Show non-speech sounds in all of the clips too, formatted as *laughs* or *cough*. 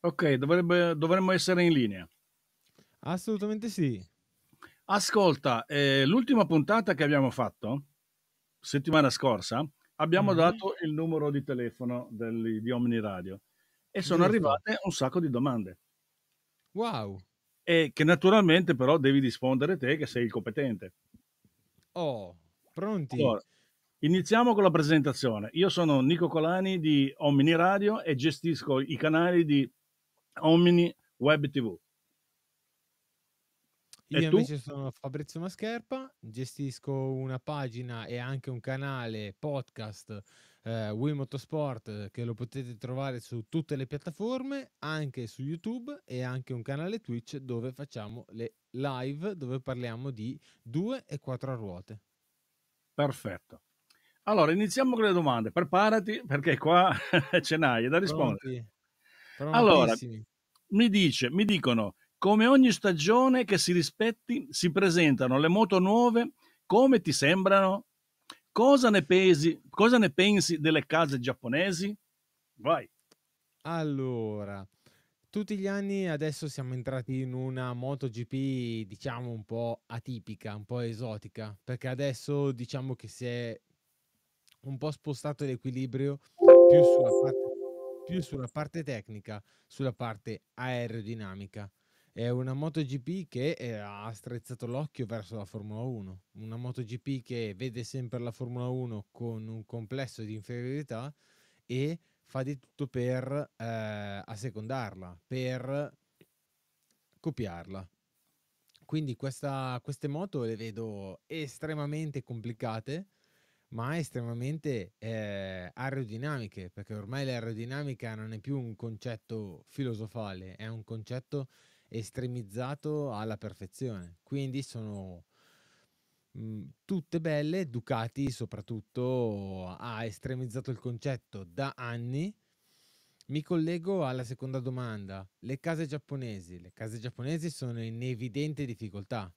Ok, dovrebbe, dovremmo essere in linea. Assolutamente sì. Ascolta, eh, l'ultima puntata che abbiamo fatto, settimana scorsa, abbiamo mm. dato il numero di telefono del, di Omni Radio e sono Giusto. arrivate un sacco di domande. Wow! E che naturalmente però devi rispondere te che sei il competente. Oh, pronti? Allora, iniziamo con la presentazione. Io sono Nico Colani di Omni Radio e gestisco i canali di Omni Web TV. Io invece sono Fabrizio Mascherpa, gestisco una pagina e anche un canale podcast eh, Wii Motorsport che lo potete trovare su tutte le piattaforme, anche su YouTube e anche un canale Twitch dove facciamo le live dove parliamo di due e quattro ruote. Perfetto. Allora, iniziamo con le domande. Preparati perché qua *laughs* ce n'hai da rispondere. Pronti? allora, mi, dice, mi dicono, come ogni stagione che si rispetti, si presentano le moto nuove, come ti sembrano? Cosa ne, pesi, cosa ne pensi delle case giapponesi? Vai. Allora, tutti gli anni adesso siamo entrati in una MotoGP diciamo un po' atipica, un po' esotica, perché adesso diciamo che si è un po' spostato l'equilibrio più sulla parte più sulla parte tecnica, sulla parte aerodinamica. È una MotoGP che eh, ha strezzato l'occhio verso la Formula 1, una MotoGP che vede sempre la Formula 1 con un complesso di inferiorità e fa di tutto per eh, assecondarla, per copiarla. Quindi questa, queste moto le vedo estremamente complicate ma estremamente eh, aerodinamiche, perché ormai l'aerodinamica non è più un concetto filosofale, è un concetto estremizzato alla perfezione. Quindi sono mh, mhmm, tutte belle, Ducati soprattutto ha estremizzato il concetto da anni. Mi collego alla seconda domanda. Le case giapponesi. Le case giapponesi sono in evidente difficoltà.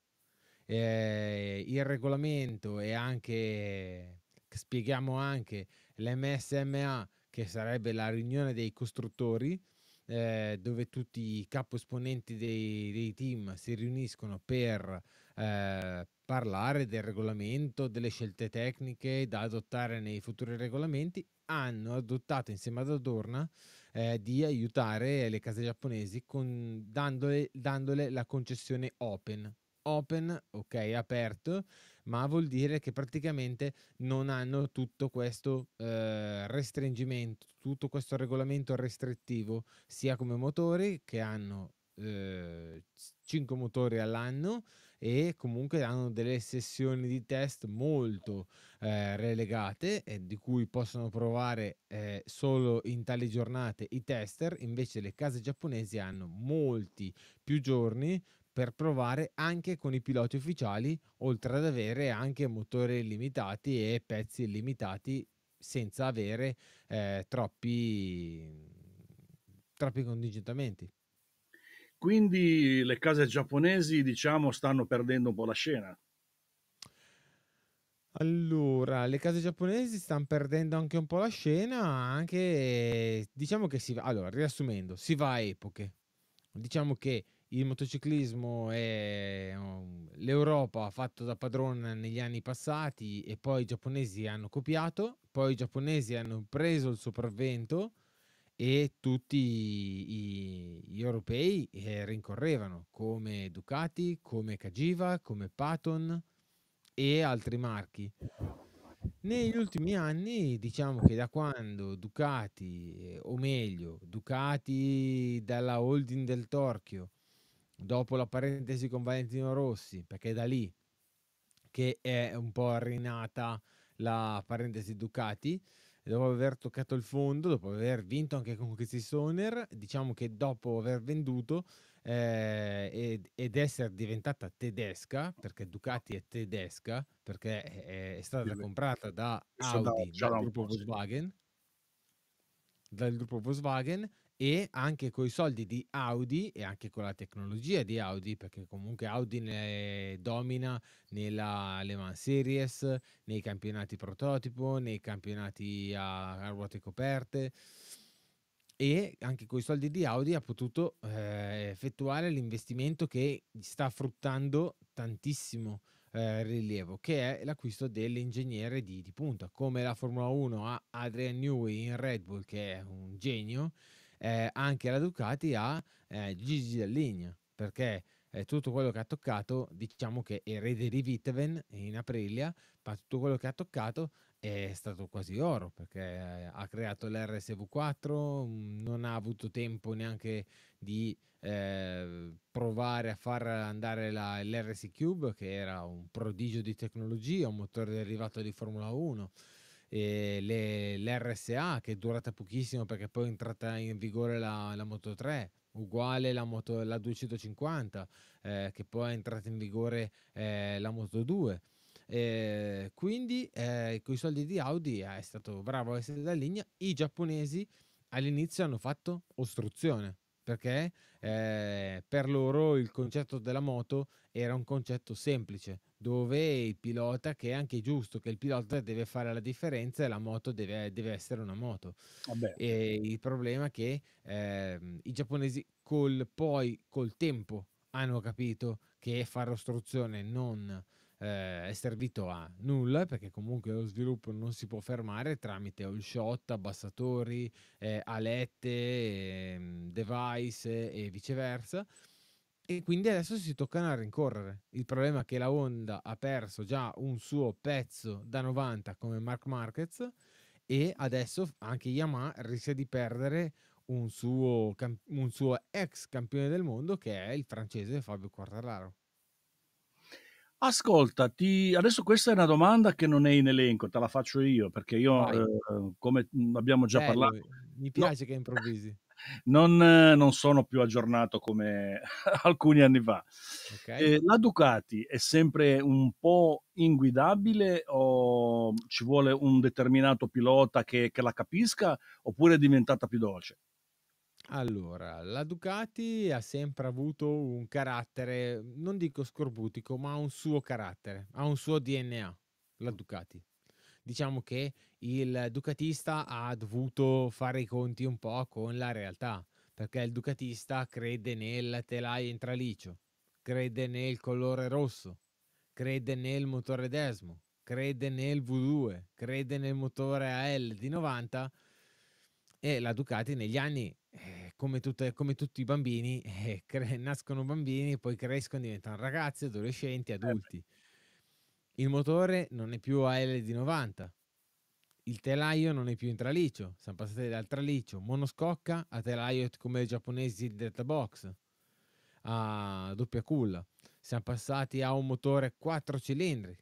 Eh, il regolamento e anche spieghiamo anche l'MSMA, che sarebbe la riunione dei costruttori, eh, dove tutti i capo esponenti dei, dei team si riuniscono per eh, parlare del regolamento, delle scelte tecniche da adottare nei futuri regolamenti, hanno adottato insieme ad Adorna eh, di aiutare le case giapponesi con, dandole, dandole la concessione open, open, ok, aperto, ma vuol dire che praticamente non hanno tutto questo eh, restringimento, tutto questo regolamento restrittivo, sia come motori che hanno eh, 5 motori all'anno e comunque hanno delle sessioni di test molto eh, relegate eh, di cui possono provare eh, solo in tali giornate i tester invece le case giapponesi hanno molti più giorni per provare anche con i piloti ufficiali, oltre ad avere anche motori limitati e pezzi limitati senza avere eh, troppi, troppi contingentamenti. Quindi le case giapponesi, diciamo, stanno perdendo un po' la scena. Allora, le case giapponesi stanno perdendo anche un po' la scena, anche diciamo che si va, allora, riassumendo, si va a epoche. Diciamo che il motociclismo è um, l'Europa ha fatto da padrona negli anni passati e poi i giapponesi hanno copiato, poi i giapponesi hanno preso il sopravvento e tutti i, gli europei eh, rincorrevano come Ducati, come Kajiva, come Patton e altri marchi. Negli ultimi anni, diciamo che da quando Ducati, eh, o meglio, Ducati dalla holding del Torchio, dopo la parentesi con Valentino Rossi, perché è da lì che è un po' rinata la parentesi Ducati, dopo aver toccato il fondo, dopo aver vinto anche con questi Soner, diciamo che dopo aver venduto eh, ed, ed, essere diventata tedesca, perché Ducati è tedesca, perché è, è stata comprata da Audi, dal gruppo Volkswagen, dal gruppo Volkswagen, e anche con i soldi di Audi e anche con la tecnologia di Audi, perché comunque Audi ne domina nella Le Mans Series, nei campionati prototipo, nei campionati a, ruote coperte e anche con i soldi di Audi ha potuto eh, effettuare l'investimento che sta fruttando tantissimo eh, rilievo, che è l'acquisto dell'ingegnere di, di punta, come la Formula 1 ha Adrian Newey in Red Bull, che è un genio, eh, anche la Ducati a eh, Gigi Dall'Igna, perché eh, tutto quello che ha toccato, diciamo che erede di Viteven in Aprilia, ma tutto quello che ha toccato è stato quasi oro perché eh, ha creato l'RSV4, mm, non ha avuto tempo neanche di eh, provare a far andare la, l'RS Cube che era un prodigio di tecnologia, un motore derivato di Formula 1 eh, le, l'RSA che è durata pochissimo perché poi è entrata in vigore la, la Moto 3 uguale la, moto, la 250 eh, che poi è entrata in vigore eh, la Moto 2 eh, quindi eh, con i soldi di Audi eh, è stato bravo a essere da linea i giapponesi all'inizio hanno fatto ostruzione perché eh, per loro il concetto della moto era un concetto semplice dove il pilota, che è anche giusto che il pilota deve fare la differenza e la moto deve, deve essere una moto. Vabbè. Ah, e certo. il problema è che eh, i giapponesi col, poi col tempo hanno capito che fare ostruzione non eh, è servito a nulla perché comunque lo sviluppo non si può fermare tramite all shot, abbassatori, eh, alette, ehm, device e viceversa e quindi adesso si toccano a rincorrere. Il problema è che la Honda ha perso già un suo pezzo da 90 come Mark Marquez e adesso anche Yamaha rischia di perdere un suo, un suo ex campione del mondo che è il francese Fabio Quartararo. Ascolta, ti... adesso questa è una domanda che non è in elenco, te la faccio io perché io, eh, come mm, abbiamo già eh, parlato... Mi piace no. che improvvisi non, eh, non sono più aggiornato come *laughs* alcuni anni fa. Okay. Eh, la Ducati è sempre un po' inguidabile o ci vuole un determinato pilota che, che la capisca oppure è diventata più dolce? Allora, la Ducati ha sempre avuto un carattere, non dico scorbutico, ma ha un suo carattere, ha un suo DNA, la mm. Ducati diciamo che il Ducatista ha dovuto fare i conti un po' con la realtà, perché il Ducatista crede nel telaio intralicio, crede nel colore rosso, crede nel motore Desmo, crede nel V2, crede nel motore AL di 90 e la Ducati negli anni, eh, come, tutte, come, tutti i bambini, *laughs* eh, cre- nascono bambini, poi crescono, diventano ragazzi, adolescenti, eh adulti. Eh il motore non è più AL di 90. Il telaio non è più in traliccio. Siamo passati dal traliccio monoscocca a telaio come i giapponesi delta box a doppia culla. Siamo passati a un motore 4 cilindri.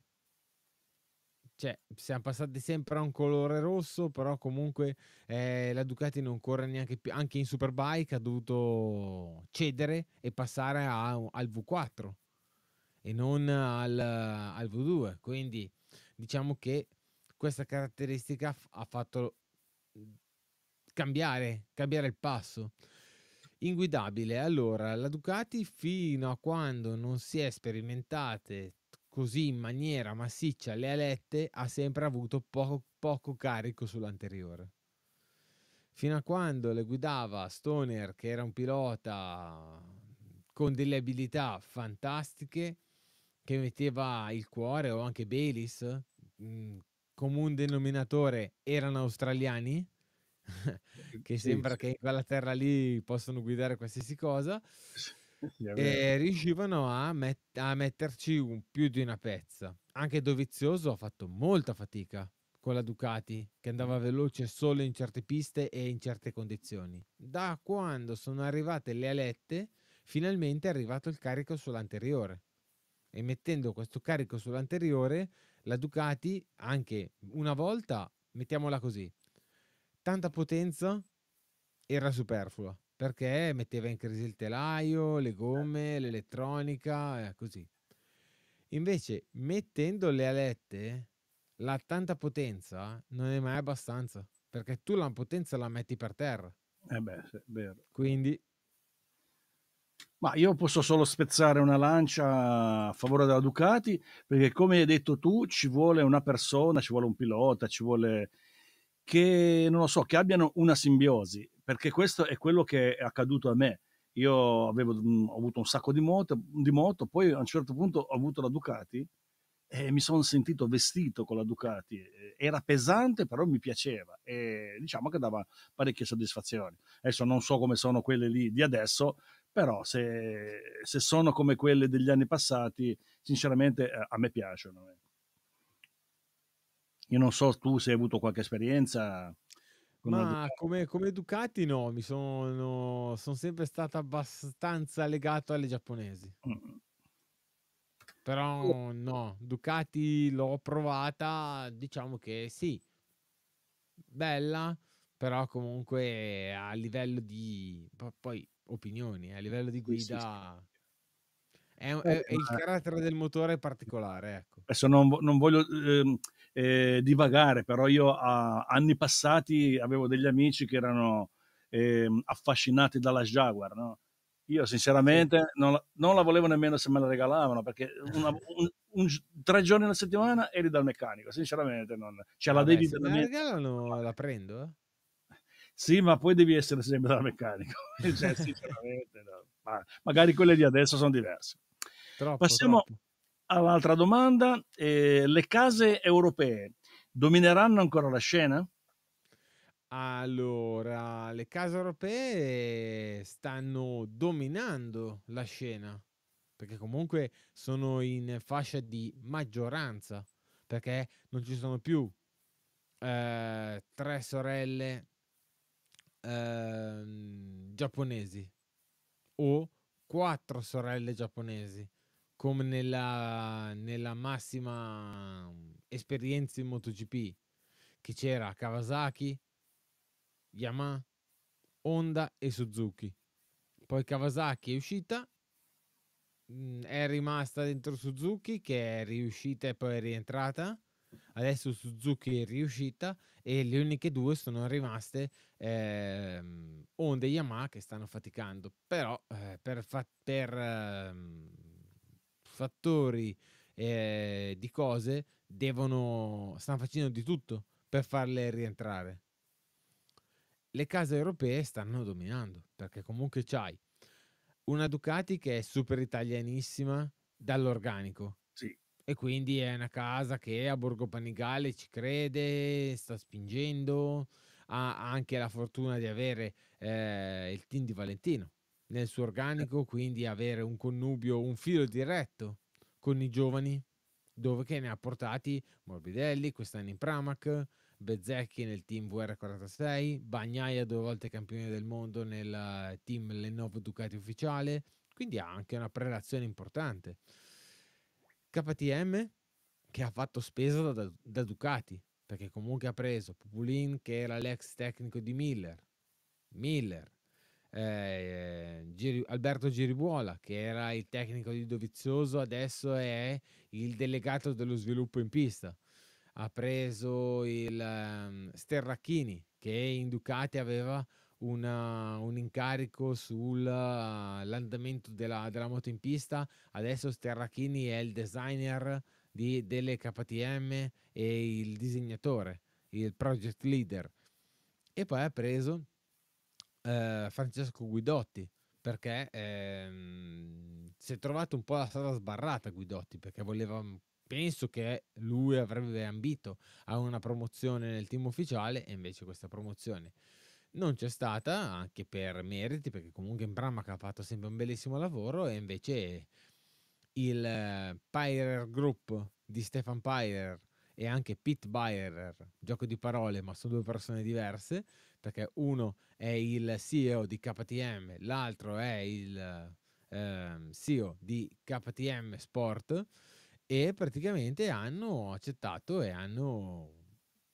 Cioè, siamo passati sempre a un colore rosso, però comunque eh, la Ducati non corre neanche più. Anche in Superbike ha dovuto cedere e passare a, al V4 e non al, al V2. Quindi diciamo che questa caratteristica ha fatto cambiare, cambiare il passo. Inguidabile, allora la Ducati fino a quando non si è sperimentate così in maniera massiccia le alette ha sempre avuto poco, poco carico sull'anteriore. Fino a quando le guidava Stoner, che era un pilota con delle abilità fantastiche, che metteva il cuore o anche Belis, mh, mhmm, comune denominatore erano australiani, che sì, sembra sì. che in quella terra lì possono guidare qualsiasi cosa, sì, e riuscivano a, met- a metterci un, più di una pezza. Anche Dovizioso ha fatto molta fatica con la Ducati, che andava veloce solo in certe piste e in certe condizioni. Da quando sono arrivate le alette, finalmente è arrivato il carico sull'anteriore e mettendo questo carico sull'anteriore, la Ducati anche una volta, mettiamola così, tanta potenza era superflua perché metteva in crisi il telaio, le gomme, certo. l'elettronica, eh, così. Invece, mettendo le alette, la tanta potenza non è mai abbastanza, perché tu la potenza la metti per terra. Eh beh, sì, vero. Quindi ma io posso solo spezzare una lancia a favore della Ducati, perché come hai detto tu, ci vuole una persona, ci vuole un pilota, ci vuole che, non lo so, che abbiano una simbiosi, perché questo è quello che è accaduto a me. Io avevo, mh, mhmm, ho avuto un sacco di moto, di moto, poi a un certo punto ho avuto la Ducati e mi sono sentito vestito con la Ducati. Era pesante, però mi piaceva e diciamo che dava parecchie soddisfazioni. Adesso non so come sono quelle lì di adesso, però se, se sono come quelle degli anni passati, sinceramente eh, a me piacciono. Ecco. Io non so tu se hai avuto qualche esperienza. Ma come, come, Ducati no, mi sono, sono sempre stato abbastanza legato alle giapponesi. Mm. Però no, Ducati l'ho provata, diciamo che sì, bella, però comunque a livello di... Poi opinioni, eh, a livello di guida... Sì, sì, è, eh, è, è, il carattere del motore particolare. Ecco. Adesso non, non voglio eh, eh, divagare, però io a, anni passati avevo degli amici che erano eh, affascinati dalla Jaguar. No? Io sinceramente non la, non la, volevo nemmeno se me la regalavano, perché una, un, un, tre giorni alla settimana eri dal meccanico, sinceramente non... Cioè, la, Vabbè, devi se me la regalano la prendo, eh? Sì, ma poi devi essere sempre da meccanico. *laughs* cioè, sinceramente, *laughs* no. ma magari quelle di adesso sono diverse. Troppo, Passiamo troppo. all'altra domanda. Eh, le case europee domineranno ancora la scena? Allora, le case europee stanno dominando la scena perché comunque sono in fascia di maggioranza perché non ci sono più eh, tre sorelle ehm, giapponesi o quattro sorelle giapponesi come nella, nella massima esperienza in MotoGP che c'era Kawasaki, Yamaha, Honda e Suzuki. Poi Kawasaki è uscita, mm, è rimasta dentro Suzuki che è riuscita e poi è rientrata Adesso Suzuki è riuscita e le uniche due sono rimaste ehm, Honda e Yamaha che stanno faticando, però eh, per, fa- per ehm, fattori eh, di cose devono, stanno facendo di tutto per farle rientrare. Le case europee stanno dominando perché comunque c'hai una Ducati che è super italianissima dall'organico e quindi è una casa che a Borgo Panigale ci crede, sta spingendo, ha anche la fortuna di avere eh, il team di Valentino nel suo eh. organico, quindi avere un connubio, un filo diretto con i giovani, dove che ne ha portati Morbidelli, quest'anno in Pramac, Bezzecchi nel team VR46, Bagnaia due volte campione del mondo nel eh, team Lenovo Ducati ufficiale, quindi ha anche una prelazione importante. KTM che ha fatto spesa da, da Ducati perché comunque ha preso Pupulin che era l'ex tecnico di Miller, Miller, eh, Giri, Alberto Giribuola che era il tecnico di Dovizioso, adesso è il delegato dello sviluppo in pista. Ha preso il um, Sterracchini che in Ducati aveva una, un incarico sull'andamento eh, della, della, moto in pista. Adesso Sterrachini è il designer di, delle KTM e il disegnatore, il project leader. E poi ha preso eh, Francesco Guidotti perché ehm, si è trovato un po' la strada sbarrata Guidotti perché voleva penso che lui avrebbe ambito a una promozione nel team ufficiale e invece questa promozione non c'è stata, anche per meriti, perché comunque in Imbramac ha fatto sempre un bellissimo lavoro e invece il Pirer Group di Stefan Pirer e anche Pete Byer, gioco di parole, ma sono due persone diverse, perché uno è il CEO di KTM, l'altro è il eh, CEO di KTM Sport e praticamente hanno accettato e hanno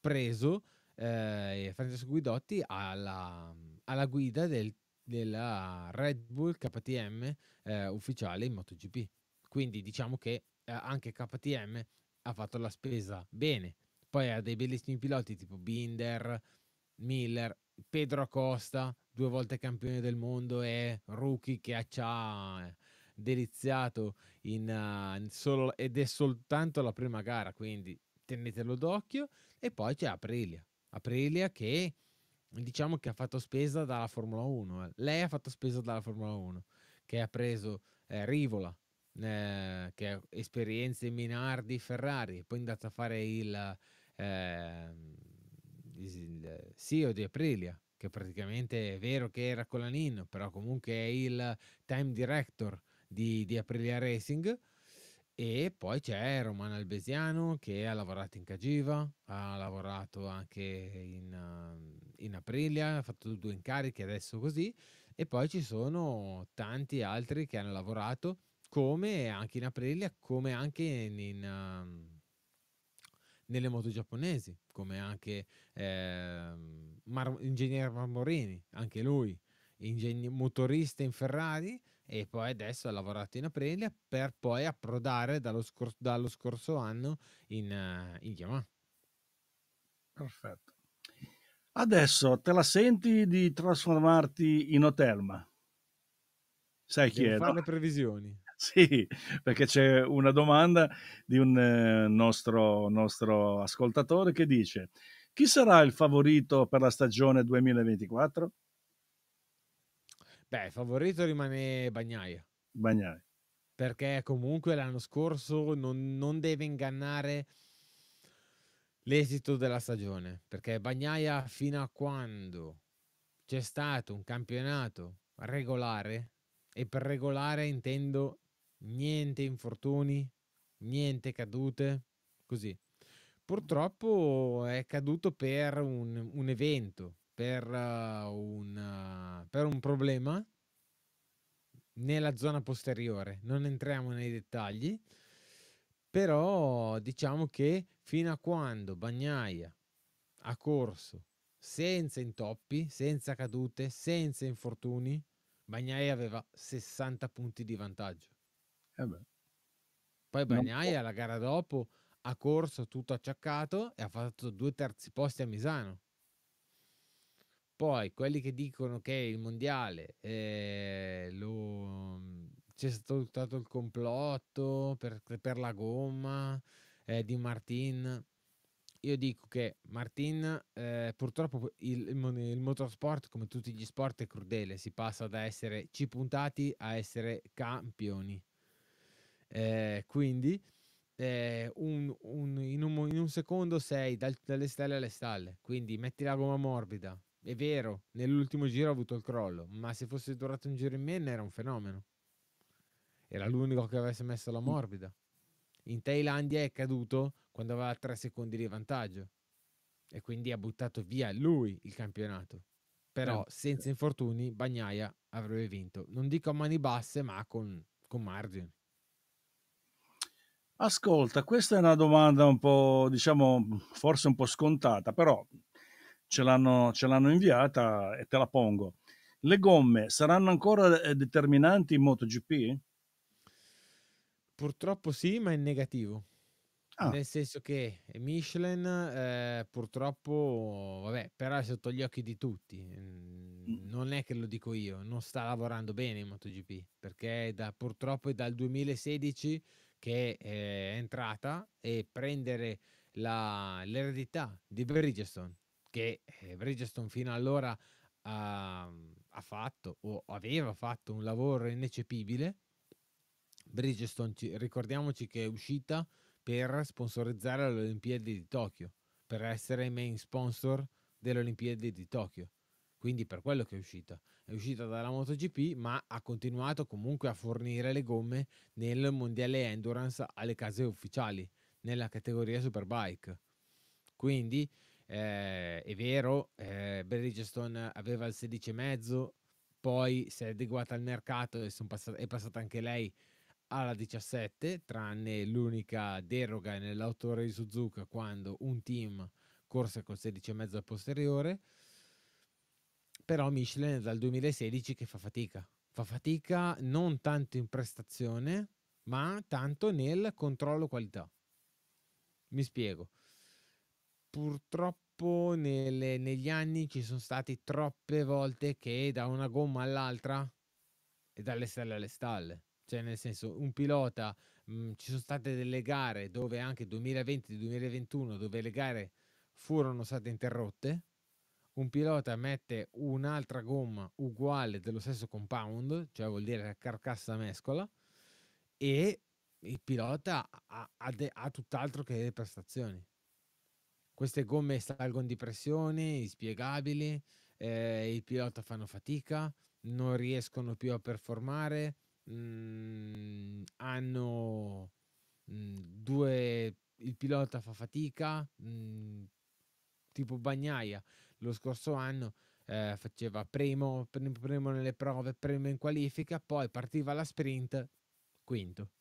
preso eh, Francesco Guidotti alla, alla guida del, della Red Bull KTM eh, ufficiale in MotoGP. Quindi diciamo che eh, anche KTM ha fatto la spesa bene. Poi ha dei bellissimi piloti tipo Binder, Miller, Pedro Acosta, due volte campione del mondo e rookie che ci ha eh, deliziato in, uh, in solo, ed è soltanto la prima gara, quindi tenetelo d'occhio. E poi c'è Aprilia. Aprilia che diciamo che ha fatto spesa dalla Formula 1. Eh. Lei ha fatto spesa dalla Formula 1, che ha preso eh, Rivola, eh, che ha esperienze in Minardi, Ferrari, poi è andata a fare il, eh, il CEO di Aprilia, che praticamente è vero che era con la Nino, però comunque è il time director di, di Aprilia Racing e poi c'è Romano Albesiano che ha lavorato in Cagiva, ha lavorato anche in, ehm, in Aprilia, ha fatto due incarichi adesso così, e poi ci sono tanti altri che hanno lavorato come anche in Aprilia, come anche in, in, ehm, nelle moto giapponesi, come anche eh, Mar- Ingegnere Marmorini, anche lui, Ingegn- motorista in Ferrari, e poi adesso ha lavorato in aprile per poi approdare dallo, scor- dallo scorso anno in, uh, in Yamaha. Perfetto. Adesso te la senti di trasformarti in Otelma? Sai Devo chi è? Fare no? le previsioni. *laughs* Sì, perché c'è una domanda di un eh, nostro, nostro ascoltatore che dice: Chi sarà il favorito per la stagione 2024? Beh, favorito rimane Bagnaia. Bagnaia. Perché comunque l'anno scorso non, non deve ingannare l'esito della stagione. Perché Bagnaia fino a quando c'è stato un campionato regolare, e per regolare intendo niente infortuni, niente cadute, così. Purtroppo è caduto per un, un evento, per, uh, un, uh, per un problema nella zona posteriore. Non entriamo nei dettagli, però diciamo che fino a quando Bagnaia ha corso senza intoppi, senza cadute, senza infortuni, Bagnaia aveva 60 punti di vantaggio. Eh Poi Bagnaia la gara dopo ha corso tutto acciaccato e ha fatto due terzi posti a Misano. Poi quelli che dicono che il mondiale eh, lo, c'è stato tutto il complotto per, per la gomma eh, di Martin. Io dico che Martin, eh, purtroppo il, il, motorsport, come tutti gli sport, è crudele. Si passa da essere ci puntati a essere campioni. Eh, quindi, eh, un, un, in, un, in, un, secondo sei dal, dalle stelle alle stalle, quindi metti la gomma morbida, è vero, nell'ultimo giro ha avuto il crollo, ma se fosse durato un giro in meno era un fenomeno. Era l'unico che avesse messo la mm. morbida. In Thailandia è caduto quando aveva 3 secondi di vantaggio e quindi ha buttato via lui il campionato. Però eh. senza infortuni Bagnaia avrebbe vinto. Non dico a mani basse, ma con, con margine. Ascolta, questa è una domanda un po', diciamo, forse un po' scontata, però ce l'hanno, ce l'hanno inviata e te la pongo. Le gomme saranno ancora eh, determinanti in MotoGP? Purtroppo sì, ma in negativo. Ah. Nel senso che Michelin eh, purtroppo, vabbè, però è sotto gli occhi di tutti. Mm. Mm, non è che lo dico io, non sta lavorando bene in MotoGP, perché da, purtroppo è dal 2016 che è entrata e prendere la, l'eredità di Bridgestone che eh, Bridgestone fino allora ha, mm, ha fatto o aveva fatto un lavoro ineccepibile. Bridgestone, ricordiamoci che è uscita per sponsorizzare le Olimpiadi di Tokyo, per essere main sponsor delle Olimpiadi di Tokyo. Quindi per quello che è uscita. È uscita dalla MotoGP, ma ha continuato comunque a fornire le gomme nel Mondiale Endurance alle case ufficiali, nella categoria Superbike. Quindi eh, è vero, eh, Bridgestone aveva il 16,5, poi si è adeguata al mercato e passata, è passata anche lei alla 17, tranne l'unica deroga nell'autore di Suzuka quando un team corse col 16,5 al posteriore. Però Michelin è dal 2016 che fa fatica. Fa fatica non tanto in prestazione, ma tanto nel controllo qualità. Mi spiego purtroppo nelle, negli anni ci sono state troppe volte che da una gomma all'altra e dalle stelle alle stalle. Cioè, nel senso, un pilota, mh, mhmm, ci sono state delle gare dove anche 2020-2021, dove le gare furono state interrotte, un pilota mette un'altra gomma uguale dello stesso compound, cioè vuol dire carcassa mescola, e il pilota ha, ha, de, ha tutt'altro che le prestazioni queste gomme salgono di pressione, inspiegabili, eh, i pilota fanno fatica, non riescono più a performare, mh, mm, hanno mh, mm, due, il pilota fa fatica, mh, mm, tipo Bagnaia lo scorso anno eh, faceva primo, primo nelle prove, primo in qualifica, poi partiva la sprint, quinto.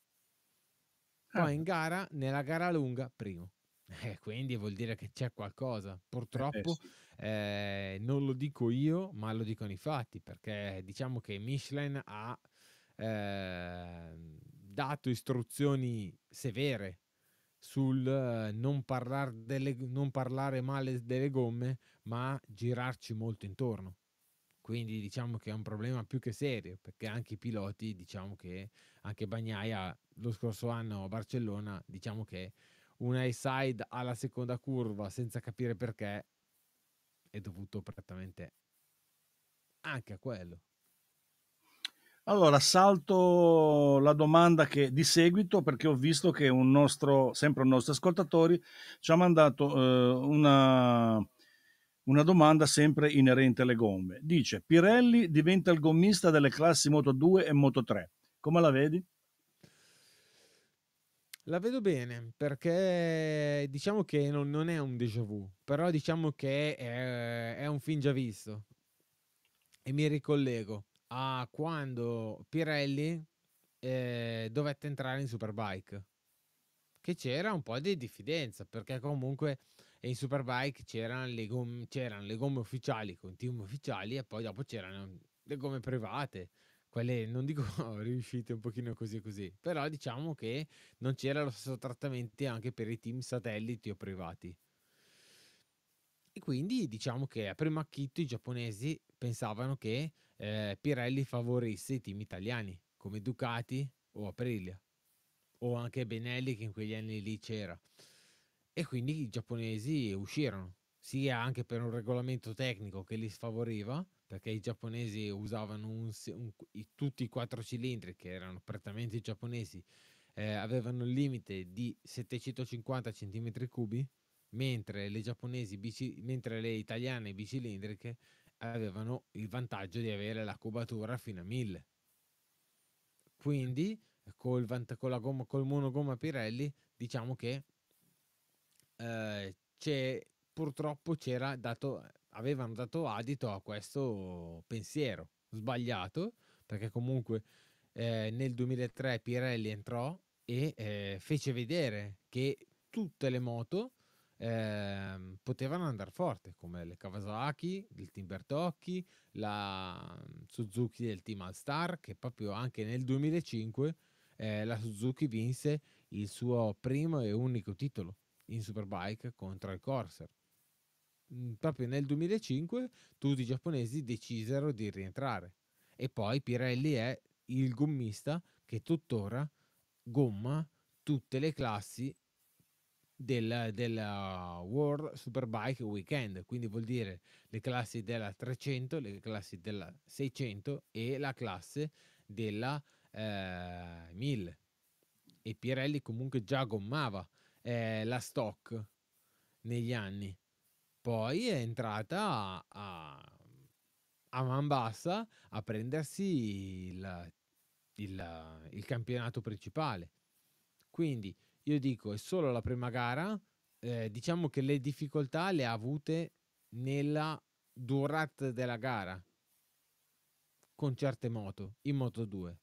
Poi ah. in gara, nella gara lunga, primo. Eh, quindi vuol dire che c'è qualcosa. Eh, Purtroppo eh, non lo dico io, ma lo dicono i fatti, perché diciamo che Michelin ha eh, dato istruzioni severe sul eh, non, delle, non parlare male delle gomme, ma girarci molto intorno quindi diciamo che è un problema più che serio perché anche i piloti diciamo che anche Bagnaia lo scorso anno a Barcellona diciamo che una side alla seconda curva senza capire perché è dovuto prettamente anche a quello. Allora, salto la domanda che di seguito perché ho visto che un nostro, sempre un nostro ascoltatore ci ha mandato eh, una, una, domanda sempre inerente alle gomme. Dice, Pirelli diventa il gommista delle classi Moto 2 e Moto 3. Come la vedi? La vedo bene perché diciamo che non, non è un déjà vu, però diciamo che è, è, un film già visto. E mi ricollego a quando Pirelli eh, dovette entrare in Superbike, che c'era un po' di diffidenza perché comunque in Superbike c'erano le, gomme, c'erano le gomme ufficiali con team ufficiali e poi dopo c'erano le gomme private quelle non dico *laughs* riuscite un pochino così così, però diciamo che non c'era lo stesso trattamento anche per i team satelliti o privati. E quindi diciamo che a primo acchito i giapponesi pensavano che eh, Pirelli favorisse i team italiani, come Ducati o Aprilia, o anche Benelli che in quegli anni lì c'era. E quindi i giapponesi uscirono, sia anche per un regolamento tecnico che li sfavoriva, perché i giapponesi usavano un, un, i, tutti i quattro cilindri che erano prettamente giapponesi, eh, avevano il limite di 750 cm3, mentre le giapponesi, bici, mentre le italiane bicilindriche avevano il vantaggio di avere la cubatura fino a 1000. Quindi col, con la gomma, col monogomma Pirelli diciamo che eh, purtroppo c'era dato avevano dato adito a questo pensiero sbagliato, perché comunque eh, nel 2003 Pirelli entrò e eh, fece vedere che tutte le moto eh, potevano andare forte come le Kawasaki del team Bertocchi la mm, Suzuki del team All-Star, che proprio anche nel 2005 eh, la Suzuki vinse il suo primo e unico titolo in Superbike contro il Corsair Mhmm, proprio nel 2005 tutti i giapponesi decisero di rientrare. E poi Pirelli è il gommista che tuttora gomma tutte le classi del, della uh, World Superbike Weekend, quindi vuol dire le classi della 300, le classi della 600 e la classe della eh, 1000. E Pirelli comunque già gommava eh, la stock negli anni poi è entrata a, a man bassa a prendersi il, il, il campionato principale. Quindi io dico, è solo la prima gara, eh, diciamo che le difficoltà le ha avute nella durata della gara con certe moto in moto 2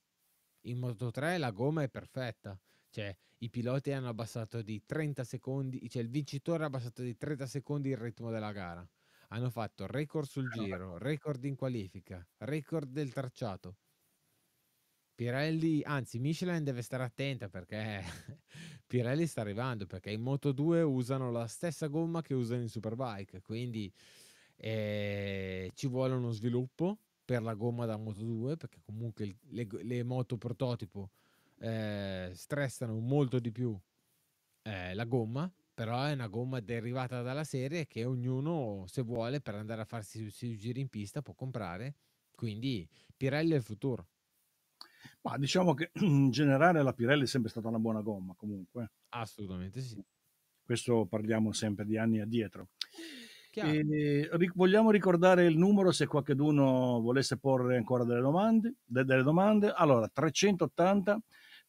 in moto 3 la gomma è perfetta cioè, i piloti hanno abbassato di 30 secondi, cioè il vincitore ha abbassato di 30 secondi il ritmo della gara. Hanno fatto record sul eh, giro, record in qualifica, record del tracciato. Pirelli, anzi Michelin deve stare attenta perché *laughs* Pirelli sta arrivando perché in Moto 2 usano la stessa gomma che usano in Superbike, quindi eh, ci vuole uno sviluppo per la gomma da Moto 2 perché comunque le, le moto prototipo eh, stressano molto di più eh, la gomma, però è una gomma derivata dalla serie che ognuno, se vuole, per andare a farsi i giri in pista può comprare. Quindi Pirelli è il futuro. Ma diciamo che *clears throat* in generale la Pirelli è sempre stata una buona gomma comunque. Assolutamente sì. Questo parliamo sempre di anni addietro. E, vogliamo ricordare il numero se qualcuno volesse porre ancora delle domande, delle domande. Allora, 380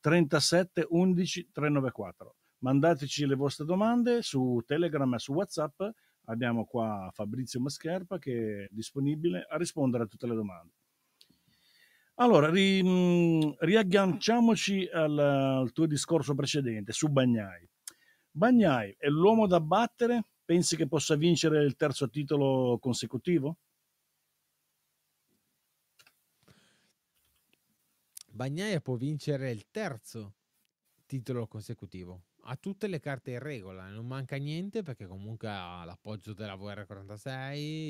37 11 394. Mandateci le vostre domande su Telegram e su WhatsApp. Abbiamo qua Fabrizio Mascherpa che è disponibile a rispondere a tutte le domande. Allora, ri, mm, riagganciamoci al, al, tuo discorso precedente su Bagnai. Bagnai è l'uomo da battere? Pensi che possa vincere il terzo titolo consecutivo? Bagnaia può vincere il terzo titolo consecutivo. Ha tutte le carte in regola, non manca niente perché comunque ha l'appoggio della VR46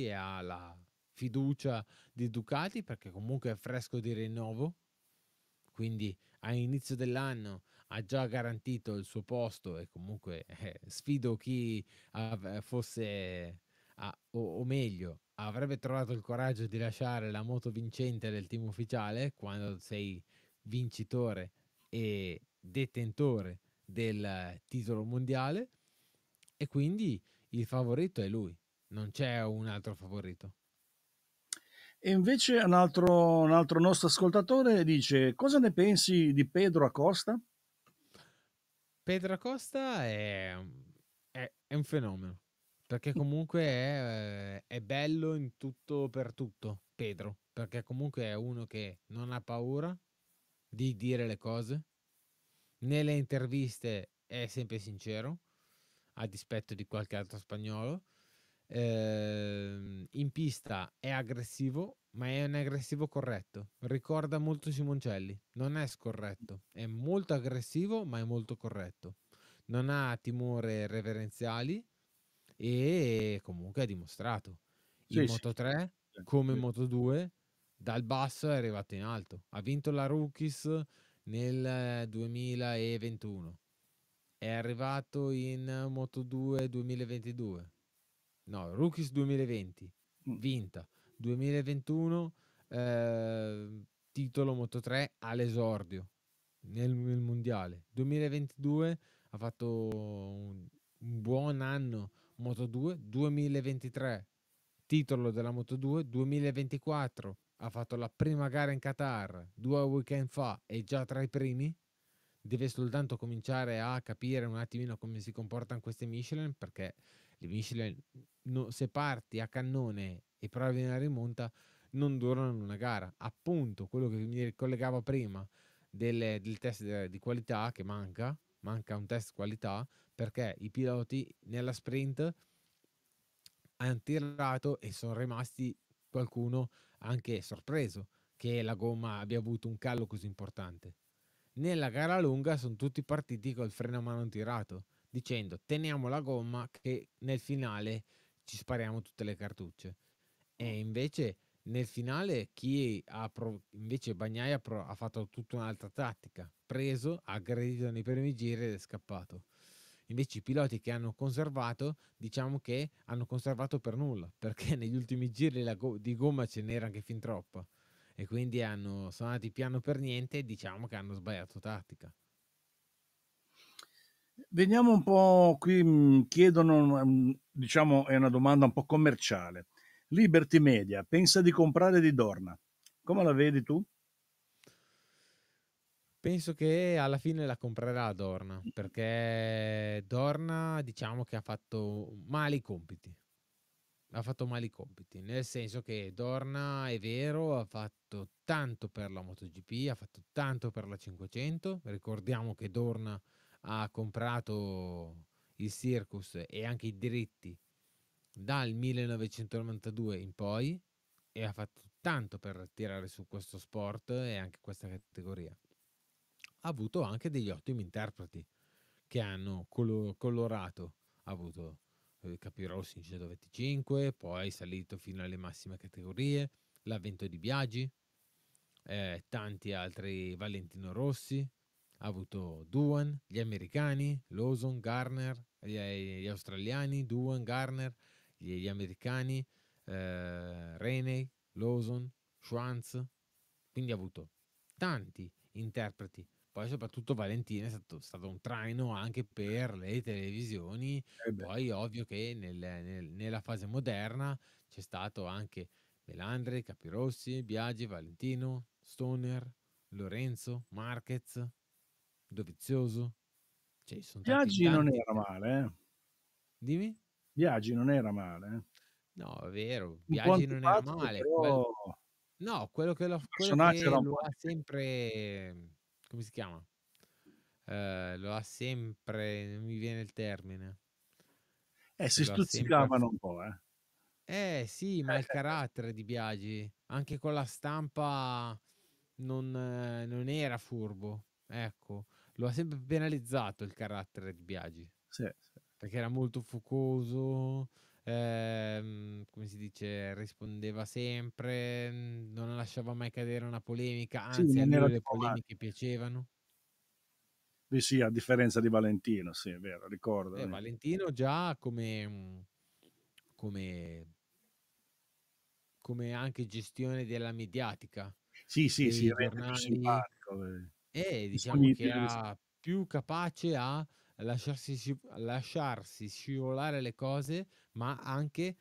e ha la fiducia di Ducati perché comunque è fresco di rinnovo. Quindi a inizio dell'anno ha già garantito il suo posto e comunque eh, sfido chi fosse a, o, o meglio, avrebbe trovato il coraggio di lasciare la moto vincente del team ufficiale quando sei vincitore e detentore del titolo mondiale e quindi il favorito è lui, non c'è un altro favorito. E invece un altro, un altro nostro ascoltatore dice cosa ne pensi di Pedro Acosta? Pedro Acosta è, è, è un fenomeno, perché comunque è, eh, è bello in tutto per tutto, Pedro. Perché comunque è uno che non ha paura di dire le cose. Nelle interviste è sempre sincero, a dispetto di qualche altro spagnolo. Eh, in pista è aggressivo, ma è un aggressivo corretto. Ricorda molto Simoncelli. Non è scorretto, è molto aggressivo, ma è molto corretto. Non ha timore reverenziali e comunque ha dimostrato in sì, Moto 3 come in Moto 2 dal basso è arrivato in alto ha vinto la Rookies nel 2021 è arrivato in Moto 2 2022 no Rookies 2020 mm. vinta 2021 eh, titolo Moto 3 all'esordio nel, nel mondiale 2022 ha fatto un, un buon anno Moto2 2023 titolo della Moto2 2024 ha fatto la prima gara in Qatar due weekend fa e già tra i primi deve soltanto cominciare a capire un attimino come si comportano queste Michelin perché le Michelin no, se parti a cannone e provi una rimonta non durano una gara appunto quello che mi ricollegavo prima del, del test di qualità che manca manca un test qualità perché i piloti nella sprint hanno tirato e sono rimasti qualcuno anche sorpreso che la gomma abbia avuto un callo così importante. Nella gara lunga sono tutti partiti col freno a mano tirato, dicendo teniamo la gomma che nel finale ci spariamo tutte le cartucce. E invece nel finale chi ha prov- invece Bagnaia pro- ha fatto tutta un'altra tattica, preso, aggredito nei primi giri ed è scappato. Invece i piloti che hanno conservato, diciamo che hanno conservato per nulla, *laughs* perché negli ultimi giri go- di gomma ce n'era anche fin troppa e quindi hanno, sono andati piano per niente e diciamo che hanno sbagliato tattica. veniamo un po' qui, mhmm, chiedono, mhmm, diciamo è una domanda un po' commerciale, Liberty Media pensa di comprare di Dorna. Come la vedi tu? Penso che alla fine la comprerà Dorna, mm. perché Dorna diciamo che ha fatto male i compiti. Ha fatto male i compiti, nel senso che Dorna è vero, ha fatto tanto per la MotoGP, ha fatto tanto per la 500. Ricordiamo che Dorna ha comprato il Circus e anche i diritti dal 1992 in poi e ha fatto tanto per tirare su questo sport e anche questa categoria. Ha avuto anche degli ottimi interpreti che hanno colorato, ha avuto eh, Capirossi in 125, poi salito fino alle massime categorie, l'avvento di Biagi, eh, tanti altri Valentino Rossi, ha avuto Duan, gli americani, Lawson, Garner, gli, gli australiani, Duan, Garner, gli, americani, eh, Reney, Lawson, Schwanz, quindi ha avuto tanti interpreti. Poi soprattutto Valentina è stato, stato un traino anche per le televisioni, eh poi ovvio che nel, nel, nella fase moderna c'è stato anche Melandre, Capirossi, Biagi, Valentino, Stoner, Lorenzo, Marquez, Dovizioso. Cioè, Biagi tanti, non era male, eh. Dimmi? Viaggi non era male. Eh. No, è vero, Viaggi non era male. Però... Quello... No, quello che, lo, quello che lo ha sempre... Come si chiama? Uh, lo ha sempre... Non mi viene il termine. Eh, si stuzzicavano sempre... un po', eh. Eh sì, ma eh, il eh, carattere di Biagi, anche con la stampa, non, non era furbo. Ecco, lo ha sempre penalizzato il carattere di Biagi. Sì, sì perché era molto focoso, ehm, come si dice, rispondeva sempre, non lasciava mai cadere una polemica, anzi sì, a lui le polemiche piacevano. Sì, sì, a differenza di Valentino, sì, è vero, ricordo. Eh, eh, Valentino già come, come, come, anche gestione della mediatica. Sì, sì, sì, giornali, era più simpatico. Eh. eh, diciamo che era più capace a lasciarsi, sci- lasciarsi scivolare le cose, ma anche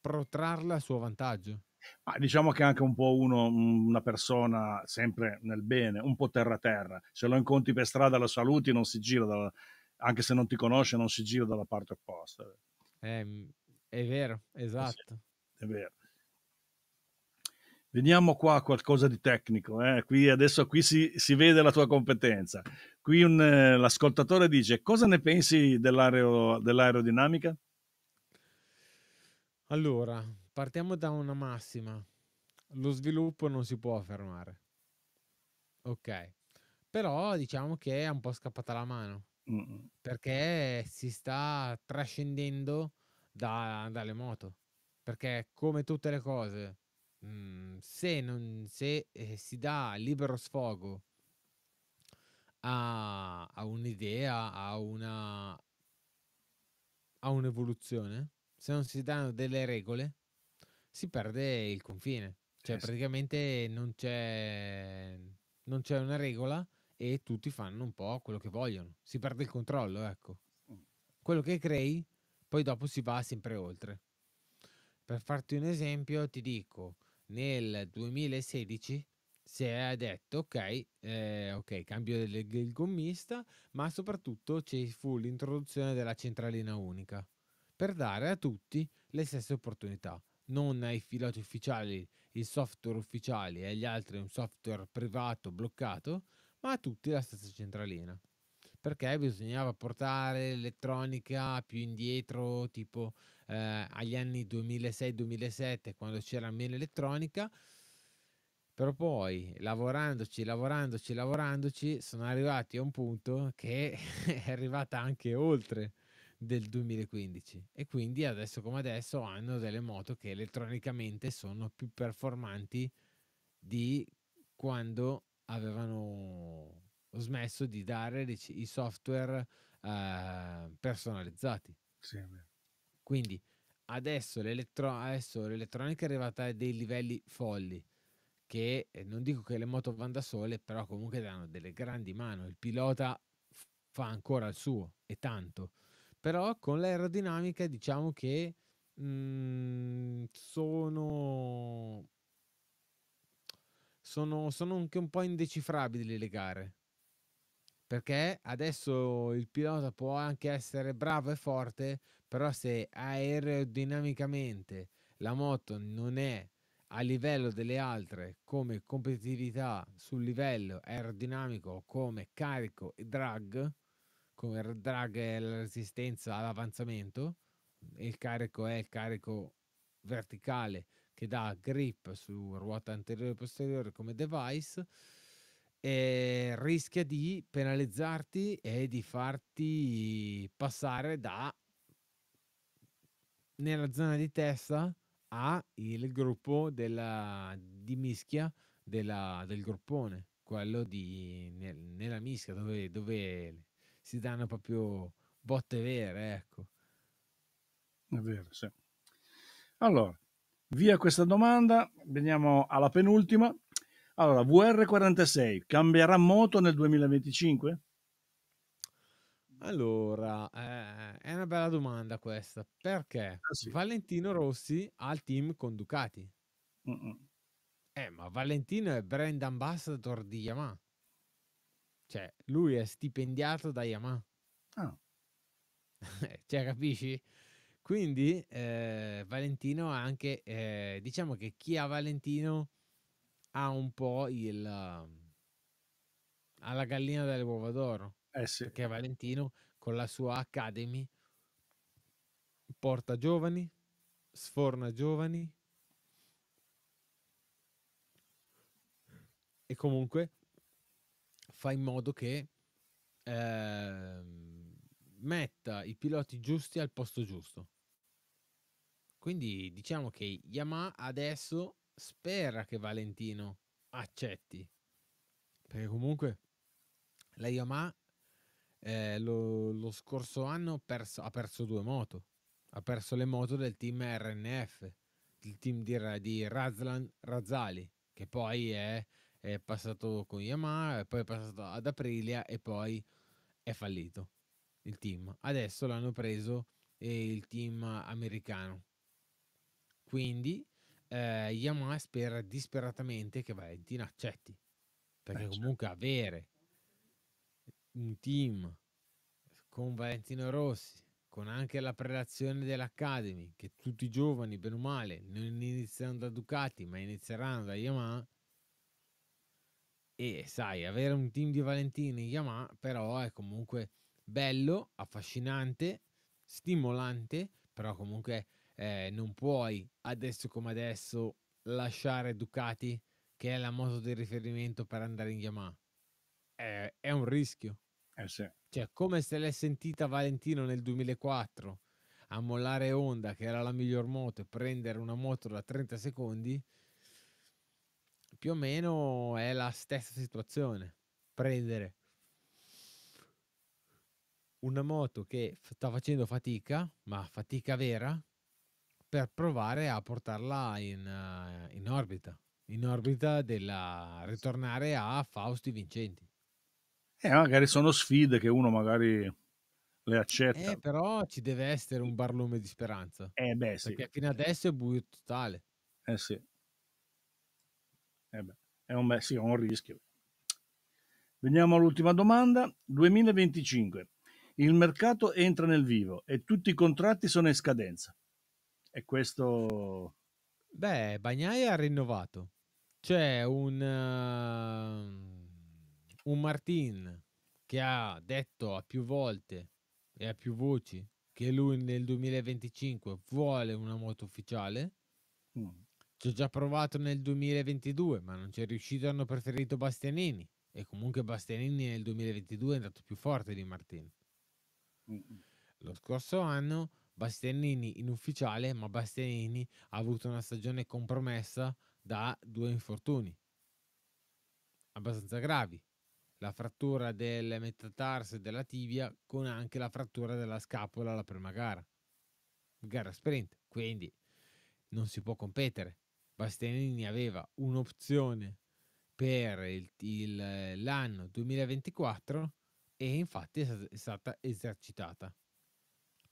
protrarle a suo vantaggio. Ma diciamo che anche un po' uno, mm, una persona sempre nel bene, un po' terra terra. Se lo incontri per strada lo saluti, non si gira, dalla, anche se non ti conosce, non si gira dalla parte opposta. Eh, è vero, eh esatto. Sì, è vero. Veniamo qua a qualcosa di tecnico, eh? qui adesso qui si, si, vede la tua competenza. Qui un, eh, l'ascoltatore dice cosa ne pensi dell'aerodinamica? Allora, partiamo da una massima. Lo sviluppo non si può fermare. Ok, però diciamo che è un po' scappata la mano Mm-mm. perché si sta trascendendo da, dalle moto perché come tutte le cose Mhmm, se, non, se eh, si dà libero sfogo a, a un'idea, a una a un'evoluzione, se non si danno delle regole, si perde il confine. Eh, cioè, praticamente non c'è, non c'è una regola e tutti fanno un po' quello che vogliono. Si perde il controllo, ecco. Mm. Quello che crei, poi dopo si va sempre oltre. Per farti un esempio, ti dico, nel 2016 si è detto ok, eh, okay cambio il, del gommista, ma soprattutto ci fu l'introduzione della centralina unica per dare a tutti le stesse opportunità non ai piloti ufficiali, il software ufficiale e agli altri un software privato bloccato, ma a tutti la stessa centralina. Perché bisognava portare l'elettronica più indietro, tipo eh, agli anni 2006-2007 quando c'era meno elettronica, però poi lavorandoci, lavorandoci, lavorandoci sono arrivati a un punto che *laughs* è arrivata anche oltre del 2015 e quindi adesso come adesso hanno delle moto che elettronicamente sono più performanti di quando avevano smesso di dare i software eh, personalizzati. Sì, beh. Quindi adesso, l'elettro- adesso l'elettronica è arrivata a dei livelli folli che eh, non dico che le moto vanno da sole, però comunque danno delle grandi mano. Il pilota fa ancora il suo e tanto. Però con l'aerodinamica diciamo che mh, mm, sono, sono, sono anche un po' indecifrabili le gare perché adesso il pilota può anche essere bravo e forte, però se aerodinamicamente la moto non è a livello delle altre come competitività sul livello aerodinamico come carico e drag, come drag è la resistenza all'avanzamento il carico è il carico verticale che dà grip su ruota anteriore e posteriore come device eh, rischia di penalizzarti e di farti passare da nella zona di testa a il gruppo della, di mischia della, del gruppone, quello di, nel, nella mischia dove, dove, si danno proprio botte vere, ecco. È vero, sì. Allora, via questa domanda, veniamo alla penultima allora, VR46 cambierà moto nel 2025? Allora, eh, è una bella domanda questa, perché ah, sì. Valentino Rossi ha il team con Ducati. Mm-mm. Eh, ma Valentino è brand ambassador di Yamaha. Cioè, lui è stipendiato da Yamaha. Ah. *laughs* Eh, cioè, capisci? Quindi eh, Valentino ha anche, eh, diciamo che chi ha Valentino ha un po' il alla gallina delle uova d'oro eh sì. perché Valentino con la sua Academy porta giovani sforna giovani e comunque fa in modo che eh, metta i piloti giusti al posto giusto quindi diciamo che Yamaha adesso spera che Valentino accetti. Perché comunque la Yamaha eh, lo, lo, scorso anno perso, ha perso due moto. Ha perso le moto del team RNF, il team di, di Razlan Razzali, che poi è, è passato con Yamaha, poi è passato ad Aprilia e poi è fallito il team. Adesso l'hanno preso eh, il team americano. Quindi eh, Yamaha spera disperatamente che Valentino accetti, perché Beh, certo. comunque certo. avere un team con Valentino Rossi, con anche la prelazione dell'Academy, che tutti i giovani, bene o male, non iniziano da Ducati, ma inizieranno da Yamaha, e sai, avere un team di Valentino e Yamaha però è comunque bello, affascinante, stimolante, però comunque eh, non puoi adesso come adesso lasciare Ducati, che è la moto di riferimento per andare in Yamaha. È, è un rischio. Eh sì. Cioè, come se l'è sentita Valentino nel 2004 a mollare Honda, che era la miglior moto, e prendere una moto da 30 secondi, più o meno è la stessa situazione. Prendere una moto che sta facendo fatica, ma fatica vera, per provare a portarla in, eh, in orbita, in orbita della ritornare a Fausti vincenti. Eh, magari sono sfide che uno magari le accetta. Eh, però ci deve essere un barlume di speranza. Eh, beh, sì. Perché fino adesso è buio totale. Eh, sì. Eh, beh, è un, beh, sì, è un rischio. Veniamo all'ultima domanda. 2025. Il mercato entra nel vivo e tutti i contratti sono in scadenza. E questo... Beh, Bagnaia ha rinnovato. C'è un, uh, un Martin che ha detto a più volte e a più voci che lui nel 2025 vuole una moto ufficiale. Mm. Ci ha già provato nel 2022, ma non c'è riuscito. Hanno preferito Bastianini. E comunque Bastianini nel 2022 è andato più forte di Martin. Mm. Lo scorso anno Bastianini in ufficiale, ma Bastianini ha avuto una stagione compromessa da due infortuni abbastanza gravi. La frattura del metatarso e della tibia con anche la frattura della scapola alla prima gara. Gara sprint, quindi non si può competere. Bastianini aveva un'opzione per il, il, l'anno 2024 e infatti è stata esercitata.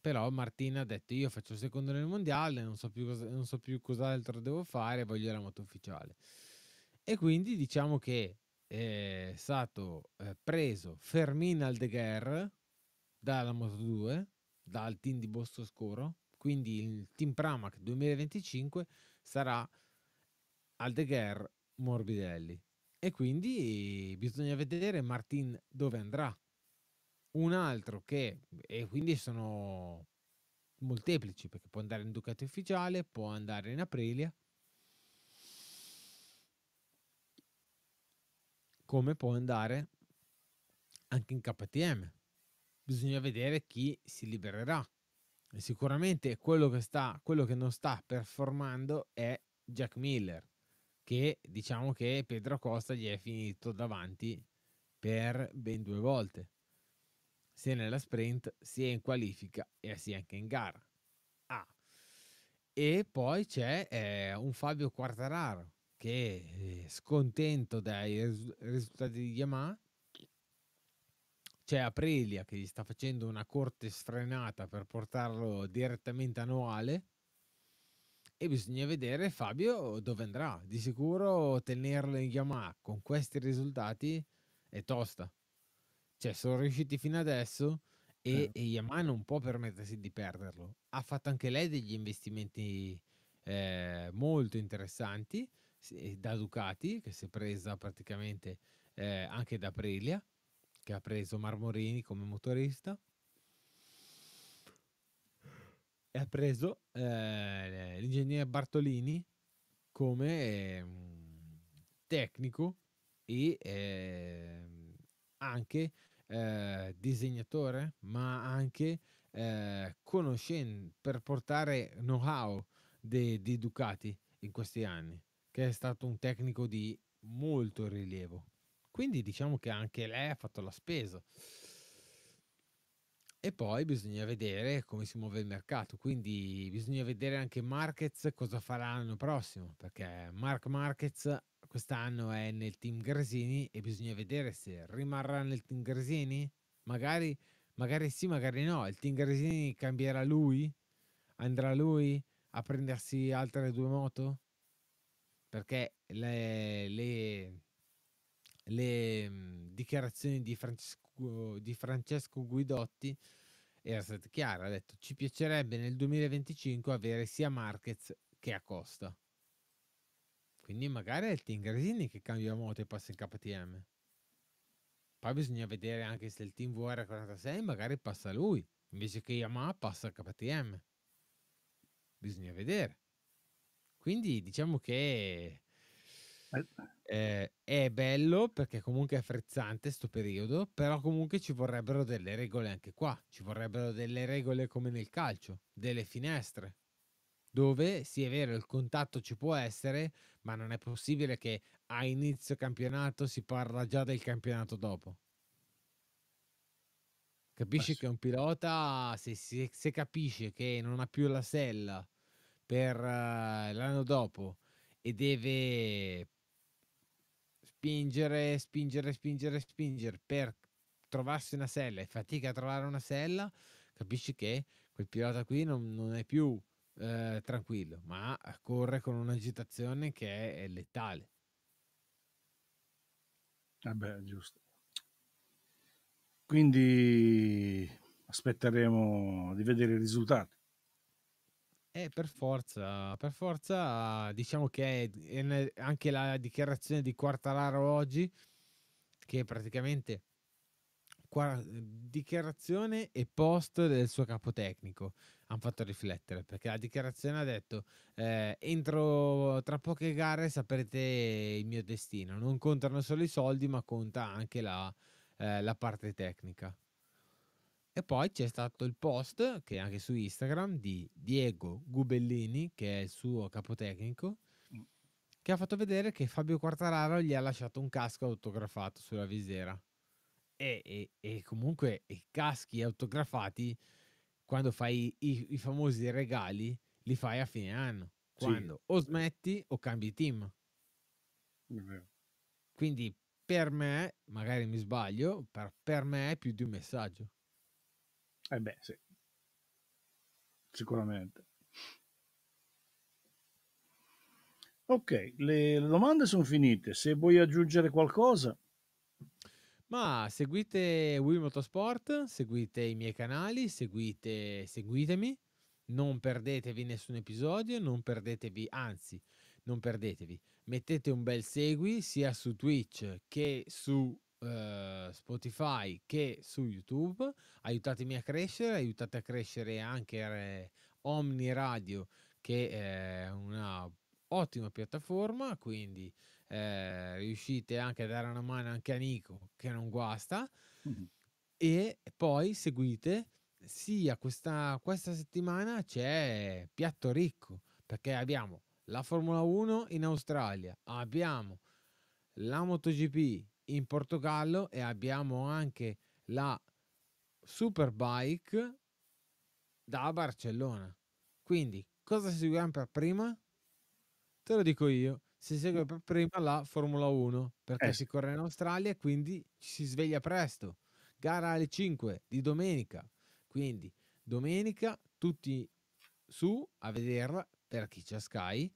Però Martina ha detto io faccio il secondo nel mondiale, non so più, cosa, non so più cos'altro devo fare, voglio la moto ufficiale. E quindi diciamo che eh, è stato eh, preso Fermin Aldeguer dalla Moto 2, dal team di Bosto Scuro, quindi il team Pramac 2025 sarà Aldeguer Morbidelli. E quindi bisogna vedere Martin dove andrà, un altro che, e quindi sono molteplici, perché può andare in Ducati ufficiale, può andare in Aprilia, come può andare anche in KTM. Bisogna vedere chi si libererà. E sicuramente quello che, sta, quello che non sta performando è Jack Miller, che diciamo che Pedro Costa gli è finito davanti per ben due volte sia nella sprint, sia in qualifica e sia anche in gara. Ah. E poi c'è eh, un Fabio Quartararo che eh, scontento dai risultati di Yamaha. C'è Aprilia che gli sta facendo una corte sfrenata per portarlo direttamente a Noale. E bisogna vedere Fabio dove andrà. Di sicuro tenerlo in Yamaha con questi risultati è tosta. Cioè, sono riusciti fino adesso e, eh. e Yamaha non può permettersi di perderlo. Ha fatto anche lei degli investimenti eh, molto interessanti eh, da Ducati, che si è presa praticamente eh, anche da Aprilia, che ha preso Marmorini come motorista. E ha preso eh, l'ingegnere Bartolini come mm, tecnico e eh, anche eh, disegnatore, ma anche eh, conoscente per portare know-how di Ducati in questi anni, che è stato un tecnico di molto rilievo. Quindi diciamo che anche lei ha fatto la spesa. E poi bisogna vedere come si muove il mercato, quindi bisogna vedere anche Marquez cosa farà l'anno prossimo, perché Mark Marquez quest'anno è nel team Gresini e bisogna vedere se rimarrà nel team Gresini, magari, magari sì, magari no, il team Gresini cambierà lui, andrà lui a prendersi altre due moto, perché le, le, le mm, dichiarazioni di Francesco di Francesco Guidotti era stata chiara, ha detto ci piacerebbe nel 2025 avere sia Marquez che Acosta. Quindi magari è il team Gresini che cambia moto e passa in KTM. Poi bisogna vedere anche se il team VR46 magari passa lui, invece che Yamaha passa il KTM. Bisogna vedere. Quindi diciamo che eh, è bello perché comunque è frezzante questo periodo, però comunque ci vorrebbero delle regole anche qua, ci vorrebbero delle regole come nel calcio, delle finestre, dove sì è vero il contatto ci può essere, ma non è possibile che a inizio campionato si parla già del campionato dopo. Capisci Beh, che un pilota, se, se, se, capisce che non ha più la sella per uh, l'anno dopo e deve spingere, spingere, spingere, spingere per trovarsi una sella e fatica a trovare una sella, capisci che quel pilota qui non, non è più eh, tranquillo, ma corre con un'agitazione che è, è letale. Vabbè, eh giusto. Quindi aspetteremo di vedere i risultati. Eh, per forza, per forza, diciamo che anche la dichiarazione di Quartararo oggi, che praticamente dichiarazione e post del suo capo tecnico hanno fatto riflettere perché la dichiarazione ha detto eh, entro tra poche gare saprete il mio destino non contano solo i soldi ma conta anche la, eh, la parte tecnica e poi c'è stato il post, che è anche su Instagram, di Diego Gubellini, che è il suo capotecnico, mm. che ha fatto vedere che Fabio Quartararo gli ha lasciato un casco autografato sulla visiera. E, e, e comunque i caschi autografati, quando fai i, i, famosi regali, li fai a fine anno. Quando sì. o smetti o cambi team. Quindi per me, magari mi sbaglio, per, per me è più di un messaggio. Eh beh, sì. Sicuramente. Ok, le, le domande sono finite. Se vuoi aggiungere qualcosa. Ma seguite Wii Motorsport, seguite i miei canali, seguite, seguitemi, non perdetevi nessun episodio, non perdetevi, anzi, non perdetevi, mettete un bel segui sia su Twitch che su eh, Spotify che su YouTube. Aiutatemi a crescere, aiutate a crescere anche eh, Omni Radio che è una ottima piattaforma, quindi eh, riuscite anche a dare una mano anche a Nico che non guasta. E poi seguite sia questa, questa settimana c'è Piatto Ricco perché abbiamo la Formula 1 in Australia, abbiamo la MotoGP in Portogallo e abbiamo anche la Superbike da Barcellona. Quindi, cosa seguiamo per prima? Te lo dico io, si segue per prima la Formula 1 perché eh. si corre in Australia e quindi ci si sveglia presto. Gara alle 5 di domenica. Quindi, domenica tutti su a vederla per chi c'è Sky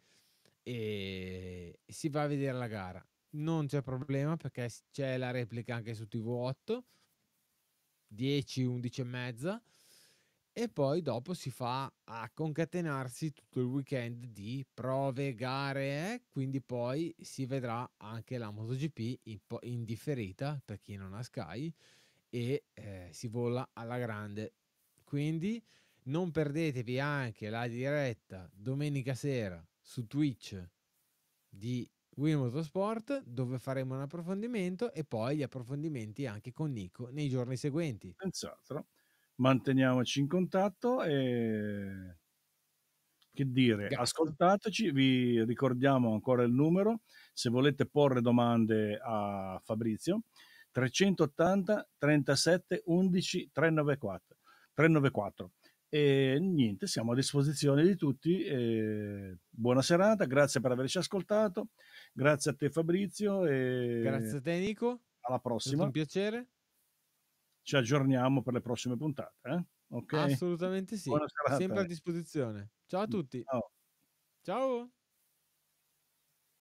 e si va a vedere la gara non c'è problema perché c'è la replica anche su TV8 10, 11 e mezza e poi dopo si fa a concatenarsi tutto il weekend di prove, gare, eh, quindi poi si vedrà anche la MotoGP in, in differita per chi non ha Sky e eh, si vola alla grande. Quindi non perdetevi anche la diretta domenica sera su Twitch di Wii Motorsport, dove faremo un approfondimento e poi gli approfondimenti anche con Nico nei giorni seguenti. Senz'altro. Manteniamoci in contatto e che dire, Grazie. ascoltateci, vi ricordiamo ancora il numero, se volete porre domande a Fabrizio, 380 37 11 394. 394. E niente, siamo a disposizione di tutti. buona serata, grazie per averci ascoltato. Grazie a te Fabrizio e Grazie a te Nico. Alla prossima. È un piacere. Ci aggiorniamo per le prossime puntate, eh? okay? Assolutamente sì. Sempre a disposizione. Ciao a tutti. Ciao. Ciao.